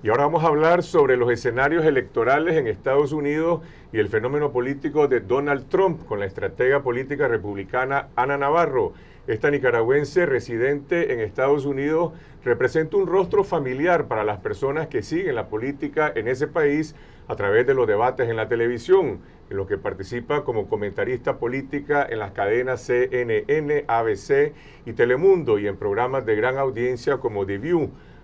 Y ahora vamos a hablar sobre los escenarios electorales en Estados Unidos y el fenómeno político de Donald Trump con la estratega política republicana Ana Navarro. Esta nicaragüense residente en Estados Unidos representa un rostro familiar para las personas que siguen la política en ese país a través de los debates en la televisión en lo que participa como comentarista política en las cadenas CNN, ABC y Telemundo y en programas de gran audiencia como The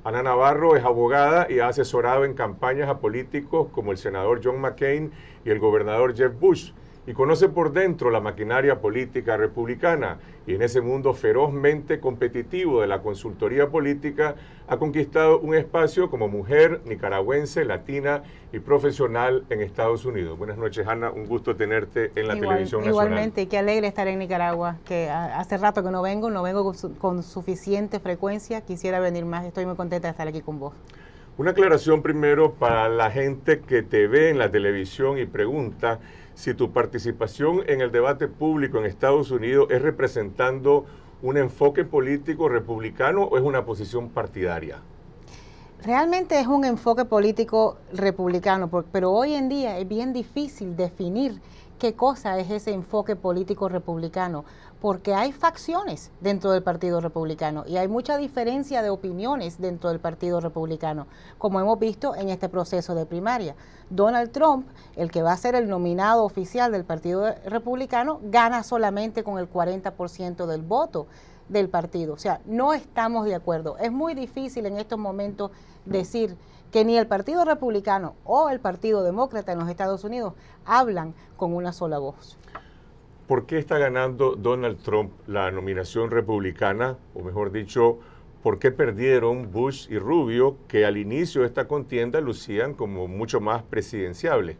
Ana Navarro es abogada y ha asesorado en campañas a políticos como el senador John McCain y el gobernador Jeff Bush y conoce por dentro la maquinaria política republicana y en ese mundo ferozmente competitivo de la consultoría política ha conquistado un espacio como mujer nicaragüense, latina y profesional en Estados Unidos. Buenas noches, Ana. un gusto tenerte en la televisión nacional. Igualmente, qué alegre estar en Nicaragua, que hace rato que no vengo, no vengo con suficiente frecuencia, quisiera venir más, estoy muy contenta de estar aquí con vos. Una aclaración primero para la gente que te ve en la televisión y pregunta si tu participación en el debate público en Estados Unidos es representando un enfoque político republicano o es una posición partidaria. Realmente es un enfoque político republicano, pero hoy en día es bien difícil definir qué cosa es ese enfoque político republicano, porque hay facciones dentro del Partido Republicano y hay mucha diferencia de opiniones dentro del Partido Republicano, como hemos visto en este proceso de primaria. Donald Trump, el que va a ser el nominado oficial del Partido Republicano, gana solamente con el 40% del voto del partido. O sea, no estamos de acuerdo. Es muy difícil en estos momentos decir que ni el Partido Republicano o el Partido Demócrata en los Estados Unidos hablan con una sola voz. ¿Por qué está ganando Donald Trump la nominación republicana, o mejor dicho, por qué perdieron Bush y Rubio, que al inicio de esta contienda lucían como mucho más presidenciables?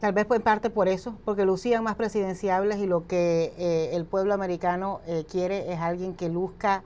Tal vez en parte por eso, porque lucían más presidenciables y lo que eh, el pueblo americano eh, quiere es alguien que luzca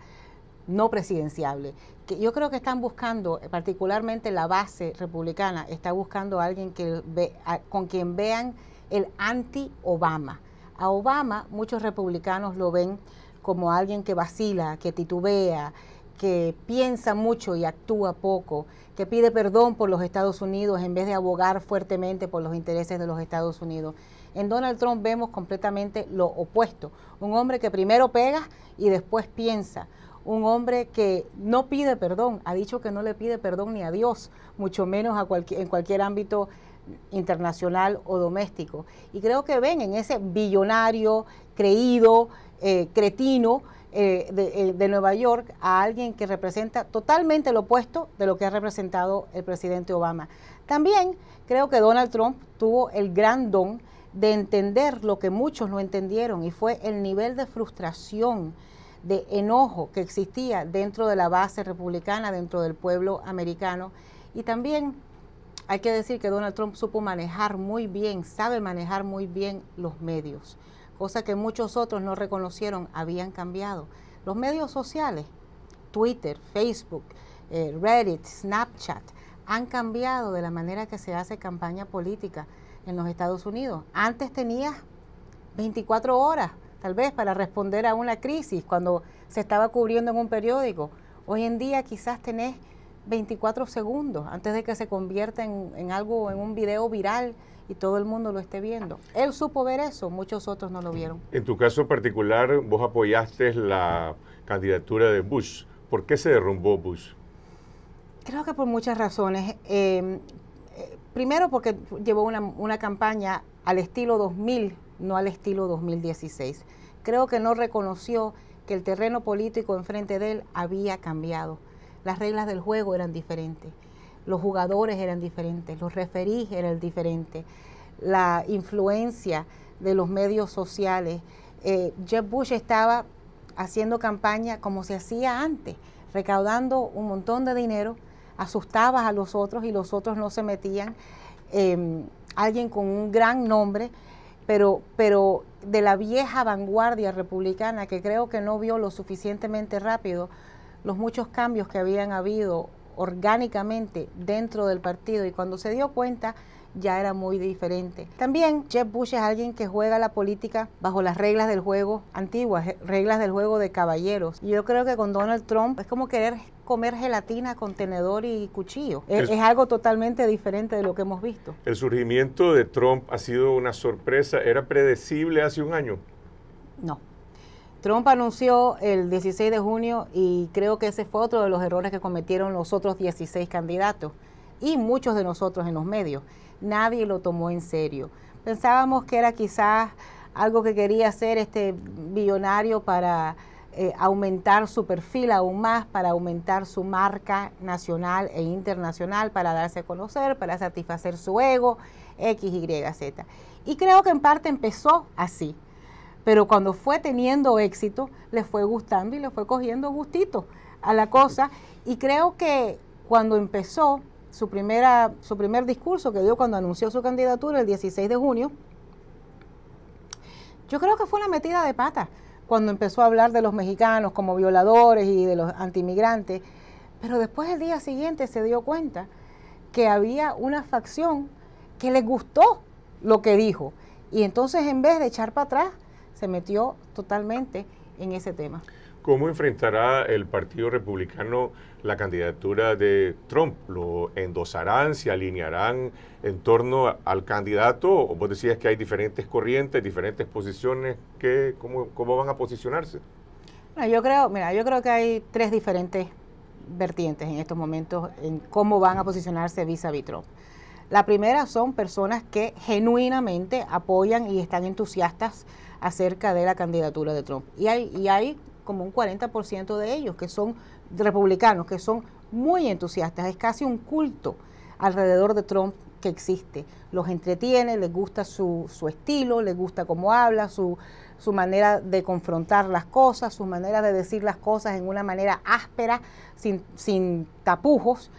no presidenciable. Que yo creo que están buscando, eh, particularmente la base republicana, está buscando a alguien que ve, con quien vean el anti-Obama. A Obama muchos republicanos lo ven como alguien que vacila, que titubea, que piensa mucho y actúa poco, que pide perdón por los Estados Unidos en vez de abogar fuertemente por los intereses de los Estados Unidos. En Donald Trump vemos completamente lo opuesto, un hombre que primero pega y después piensa, un hombre que no pide perdón, ha dicho que no le pide perdón ni a Dios, mucho menos a cualquier, en cualquier ámbito internacional o doméstico. Y creo que ven en ese billonario, creído, eh, cretino eh, de, eh, de, Nueva York a alguien que representa totalmente lo opuesto de lo que ha representado el presidente Obama. También creo que Donald Trump tuvo el gran don de entender lo que muchos no entendieron y fue el nivel de frustración de enojo que existía dentro de la base republicana, dentro del pueblo americano. Y también hay que decir que Donald Trump supo manejar muy bien, sabe manejar muy bien los medios, cosa que muchos otros no reconocieron, habían cambiado. Los medios sociales, Twitter, Facebook, eh, Reddit, Snapchat, han cambiado de la manera que se hace campaña política en los Estados Unidos. Antes tenía 24 horas tal vez para responder a una crisis cuando se estaba cubriendo en un periódico. Hoy en día quizás tenés 24 segundos antes de que se convierta en, algo, en un video viral y todo el mundo lo esté viendo. Él supo ver eso, muchos otros no lo vieron. En tu caso particular, vos apoyaste la candidatura de Bush. ¿Por qué se derrumbó Bush? Creo que por muchas razones. Eh, eh, primero porque llevó una, una campaña al estilo 2000 no al estilo 2016. Creo que no reconoció que el terreno político enfrente de él había cambiado. Las reglas del juego eran diferentes, los jugadores eran diferentes, los referís eran diferentes, la influencia de los medios sociales. Eh, jeff Bush estaba haciendo campaña como se hacía antes, recaudando un montón de dinero, asustaba a los otros y los otros no se metían. Em, alguien con un gran nombre pero, pero de la vieja vanguardia republicana que creo que no vio lo suficientemente rápido los muchos cambios que habían habido orgánicamente dentro del partido y cuando se dio cuenta ya era muy diferente. También Jeb Bush es alguien que juega la política bajo las reglas del juego antiguas, reglas del juego de caballeros. Y yo creo que con Donald Trump es como querer comer gelatina con tenedor y cuchillo. Es, es, algo totalmente diferente de lo que hemos visto. El surgimiento de Trump ha sido una sorpresa. ¿Era predecible hace un año? No. Trump anunció el 16 de junio y creo que ese fue otro de los errores que cometieron los otros 16 candidatos y muchos de nosotros en los medios nadie lo tomó en serio. Pensábamos que era quizás algo que quería hacer este billonario para eh, aumentar su perfil aún más, para aumentar su marca nacional e internacional, para darse a conocer, para satisfacer su ego, X, Y, Z. Y creo que en parte empezó así, pero cuando fue teniendo éxito, le fue gustando y le fue cogiendo gustito a la cosa. Y creo que cuando empezó, su, primera, su primer discurso que dio cuando anunció su candidatura el 16 de junio, yo creo que fue una metida de pata cuando empezó a hablar de los mexicanos como violadores y de los antimigrantes, pero después el día siguiente se dio cuenta que había una facción que le gustó lo que dijo y entonces en vez de echar para atrás se metió totalmente en ese tema. ¿Cómo enfrentará el Partido Republicano la candidatura de Trump? ¿Lo endosarán, se alinearán en torno al candidato? o Vos decías que hay diferentes corrientes, diferentes posiciones. Que, cómo, ¿Cómo van a posicionarse? yo creo, mira, yo creo que hay tres diferentes vertientes en estos momentos en cómo van a posicionarse vis a vis Trump. La primera son personas que genuinamente apoyan y están entusiastas acerca de la candidatura de Trump. Y hay, y hay como un 40% de ellos, que son republicanos, que son muy entusiastas. Es casi un culto alrededor de Trump que existe. Los entretiene, les gusta su, estilo, les gusta cómo habla, su, manera de confrontar las cosas, su manera de decir las cosas en una manera áspera, sin, sin tapujos.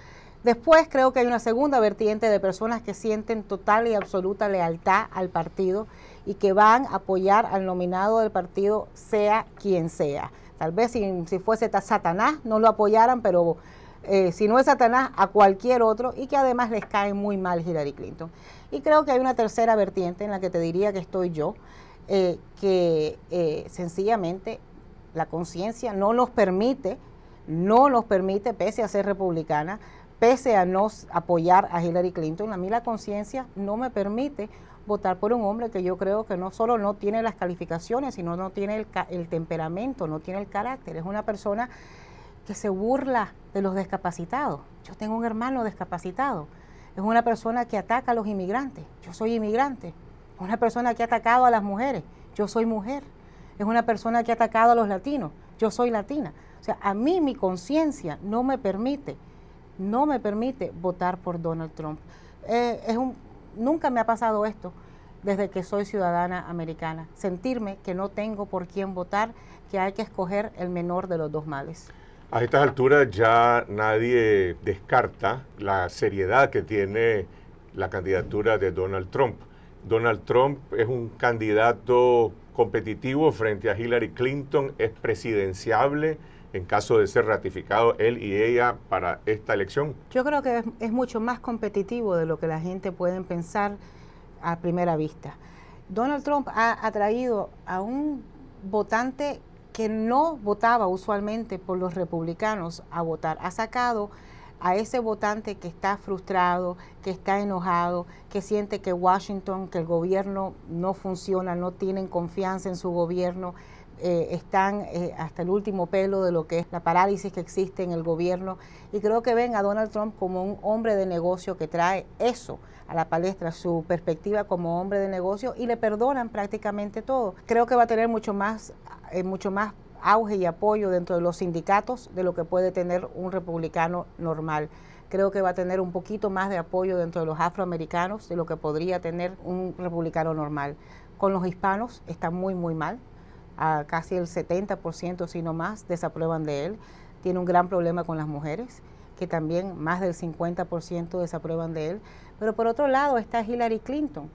Después creo que hay una segunda vertiente de personas que sienten total y absoluta lealtad al partido y que van a apoyar al nominado del partido, sea quien sea. Tal vez si, fuese Satanás no lo apoyaran, pero eh, si no es Satanás, a cualquier otro y que además les cae muy mal Hillary Clinton. Y creo que hay una tercera vertiente en la que te diría que estoy yo, eh, que eh, sencillamente la conciencia no nos permite, no nos permite, pese a ser republicana, pese a no apoyar a Hillary Clinton, a mí la conciencia no me permite votar por un hombre que yo creo que no solo no tiene las calificaciones, sino no tiene el, temperamento, no tiene el carácter. Es una persona que se burla de los discapacitados. Yo tengo un hermano discapacitado. Es una persona que ataca a los inmigrantes. Yo soy inmigrante. Es una persona que ha atacado a las mujeres. Yo soy mujer. Es una persona que ha atacado a los latinos. Yo soy latina. O sea, a mí mi conciencia no me permite, no me permite votar por Donald Trump. Eh, es un nunca me ha pasado esto desde que soy ciudadana americana, sentirme que no tengo por quién votar, que hay que escoger el menor de los dos males. A estas alturas ya nadie descarta la seriedad que tiene la candidatura de Donald Trump. Donald Trump es un candidato competitivo frente a Hillary Clinton, es presidenciable, en caso de ser ratificado él y ella para esta elección? Yo creo que es, mucho más competitivo de lo que la gente puede pensar a primera vista. Donald Trump ha atraído a un votante que no votaba usualmente por los republicanos a votar. Ha sacado a ese votante que está frustrado, que está enojado, que siente que Washington, que el gobierno no funciona, no tienen confianza en su gobierno. Eh, están eh, hasta el último pelo de lo que es la parálisis que existe en el gobierno y creo que ven a Donald Trump como un hombre de negocio que trae eso a la palestra, su perspectiva como hombre de negocio y le perdonan prácticamente todo. Creo que va a tener mucho más, eh, mucho más auge y apoyo dentro de los sindicatos de lo que puede tener un republicano normal creo que va a tener un poquito más de apoyo dentro de los afroamericanos de lo que podría tener un republicano normal. Con los hispanos está muy, muy mal a casi el 70%, si no más, desaprueban de él. Tiene un gran problema con las mujeres, que también más del 50% desaprueban de él. Pero por otro lado está Hillary Clinton.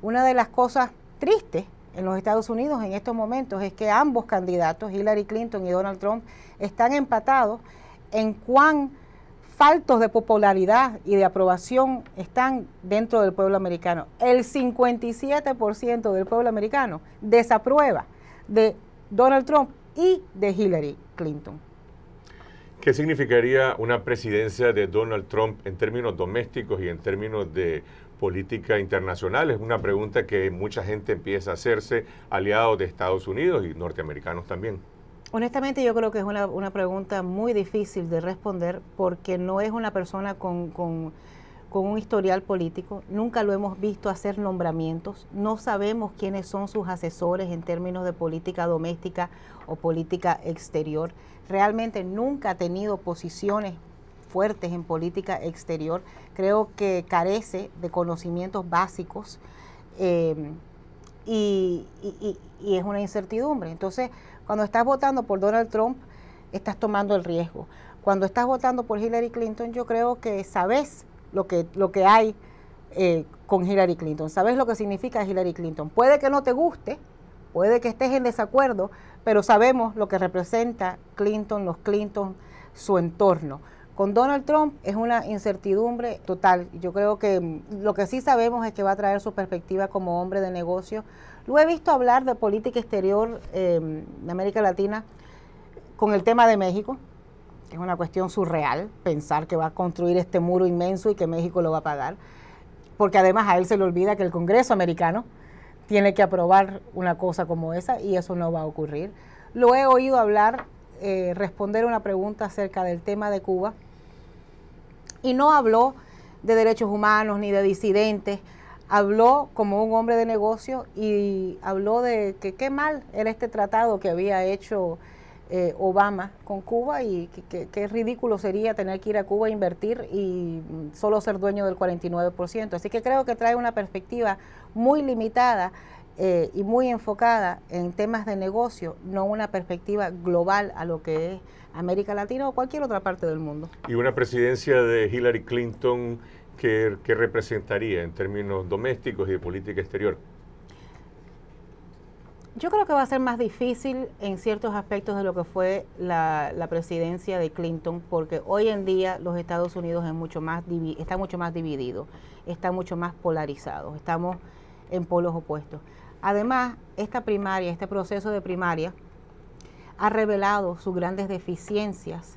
Una de las cosas tristes en los Estados Unidos en estos momentos es que ambos candidatos, Hillary Clinton y Donald Trump, están empatados en cuán faltos de popularidad y de aprobación están dentro del pueblo americano. El 57% del pueblo americano desaprueba de Donald Trump y de Hillary Clinton. ¿Qué significaría una presidencia de Donald Trump en términos domésticos y en términos de política internacional? Es una pregunta que mucha gente empieza a hacerse, aliados de Estados Unidos y norteamericanos también. Honestamente yo creo que es una, pregunta muy difícil de responder porque no es una persona con con un historial político, nunca lo hemos visto hacer nombramientos, no sabemos quiénes son sus asesores en términos de política doméstica o política exterior, realmente nunca ha tenido posiciones fuertes en política exterior, creo que carece de conocimientos básicos eh, y, y es una incertidumbre. Entonces, cuando estás votando por Donald Trump, estás tomando el riesgo. Cuando estás votando por Hillary Clinton, yo creo que sabes lo que, lo que hay eh, con Hillary Clinton. Sabes lo que significa Hillary Clinton. Puede que no te guste, puede que estés en desacuerdo, pero sabemos lo que representa Clinton, los Clinton, su entorno. Con Donald Trump es una incertidumbre total. Yo creo que mm, lo que sí sabemos es que va a traer su perspectiva como hombre de negocio. Lo he visto hablar de política exterior eh, de América Latina con el tema de México, es una cuestión surreal pensar que va a construir este muro inmenso y que México lo va a pagar, porque además a él se le olvida que el Congreso americano tiene que aprobar una cosa como esa y eso no va a ocurrir. Lo he oído hablar, eh, responder una pregunta acerca del tema de Cuba y no habló de derechos humanos ni de disidentes, habló como un hombre de negocio y habló de que qué mal era este tratado que había hecho eh, Obama con Cuba y qué ridículo sería tener que ir a Cuba a invertir y mm, solo ser dueño del 49%. Así que creo que trae una perspectiva muy limitada eh, y muy enfocada en temas de negocio, no una perspectiva global a lo que es América Latina o cualquier otra parte del mundo. Y una presidencia de Hillary Clinton que, que representaría en términos domésticos y de política exterior. Yo creo que va a ser más difícil en ciertos aspectos de lo que fue la, presidencia de Clinton, porque hoy en día los Estados Unidos es mucho más está mucho más dividido, está mucho más polarizado, estamos en polos opuestos. Además, esta primaria, este proceso de primaria, ha revelado sus grandes deficiencias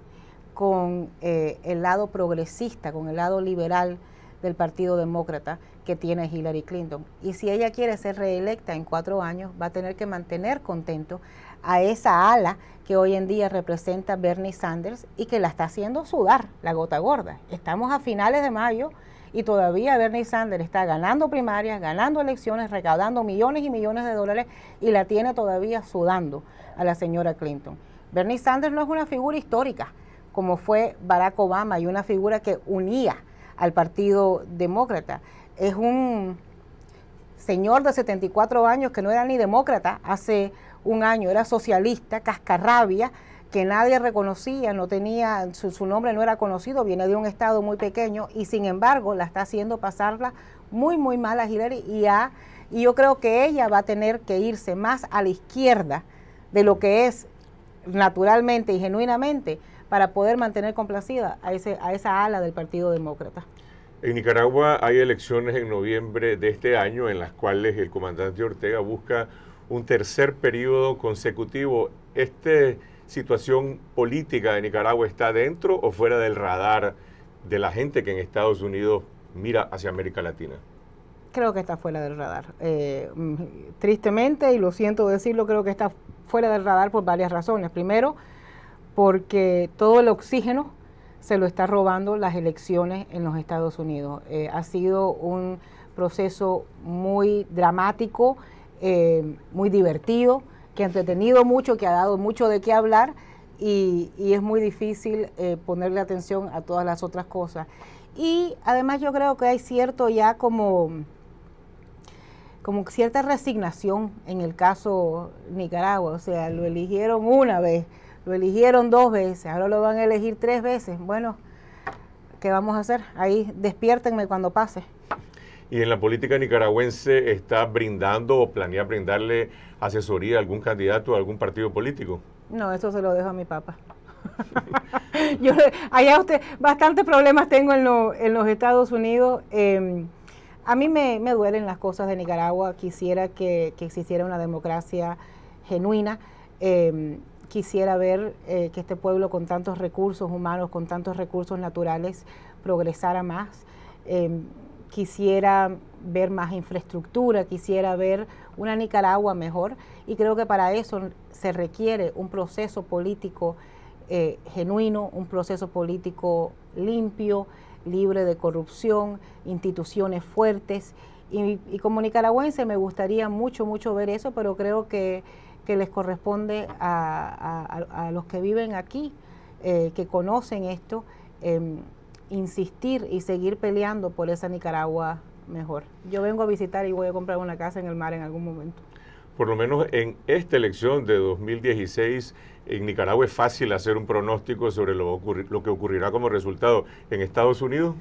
con eh, el lado progresista, con el lado liberal del Partido Demócrata, que tiene Hillary Clinton. Y si ella quiere ser reelecta en cuatro años, va a tener que mantener contento a esa ala que hoy en día representa Bernie Sanders y que la está haciendo sudar la gota gorda. Estamos a finales de mayo y todavía Bernie Sanders está ganando primarias, ganando elecciones, recaudando millones y millones de dólares y la tiene todavía sudando a la señora Clinton. Bernie Sanders no es una figura histórica como fue Barack Obama y una figura que unía al Partido Demócrata es un señor de 74 años que no era ni demócrata hace un año, era socialista, cascarrabia, que nadie reconocía, no tenía, su, nombre no era conocido, viene de un estado muy pequeño y sin embargo la está haciendo pasarla muy, muy mal a Hillary y, y yo creo que ella va a tener que irse más a la izquierda de lo que es naturalmente y genuinamente para poder mantener complacida a, ese, a esa ala del Partido Demócrata. En Nicaragua hay elecciones en noviembre de este año en las cuales el comandante Ortega busca un tercer periodo consecutivo. ¿Esta situación política de Nicaragua está dentro o fuera del radar de la gente que en Estados Unidos mira hacia América Latina? Creo que está fuera del radar. Eh, tristemente, y lo siento decirlo, creo que está fuera del radar por varias razones. Primero, porque todo el oxígeno se lo está robando las elecciones en los Estados Unidos. Eh, ha sido un proceso muy dramático, eh, muy divertido, que ha entretenido mucho, que ha dado mucho de qué hablar y, es muy difícil eh, ponerle atención a todas las otras cosas. Y además yo creo que hay cierto ya como, como cierta resignación en el caso Nicaragua, o sea, lo eligieron una vez lo eligieron dos veces, ahora lo van a elegir tres veces. Bueno, ¿qué vamos a hacer? Ahí despiértenme cuando pase. ¿Y en la política nicaragüense está brindando o planea brindarle asesoría a algún candidato a algún partido político? No, eso se lo dejo a mi papá. Yo, allá usted, bastantes problemas tengo en, los Estados Unidos. Em, a mí me, duelen las cosas de Nicaragua. Quisiera que, que existiera una democracia genuina. Em, quisiera ver eh, que este pueblo con tantos recursos humanos, con tantos recursos naturales, progresara más. Em, quisiera ver más infraestructura, quisiera ver una Nicaragua mejor y creo que para eso se requiere un proceso político eh, genuino, un proceso político limpio, libre de corrupción, instituciones fuertes y como nicaragüense me gustaría mucho, mucho ver eso, pero creo que que les corresponde a, los que viven aquí, eh, que conocen esto, em, insistir y seguir peleando por esa Nicaragua mejor. Yo vengo a visitar y voy a comprar una casa en el mar en algún momento. Por lo menos en esta elección de 2016, en Nicaragua es fácil hacer un pronóstico sobre lo que ocurrirá como resultado. ¿En Estados Unidos?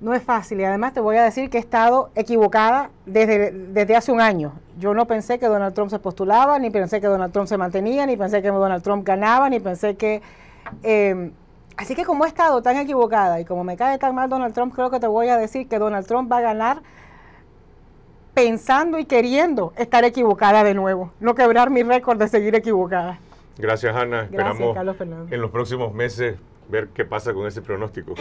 No es fácil y además te voy a decir que he estado equivocada desde, desde hace un año. Yo no pensé que Donald Trump se postulaba, ni pensé que Donald Trump se mantenía, ni pensé que Donald Trump ganaba, ni pensé que... Em, así que como he estado tan equivocada y como me cae tan mal Donald Trump, creo que te voy a decir que Donald Trump va a ganar pensando y queriendo estar equivocada de nuevo, no quebrar mi récord de seguir equivocada. Gracias, Ana. Esperamos en los próximos meses ver qué pasa con ese pronóstico.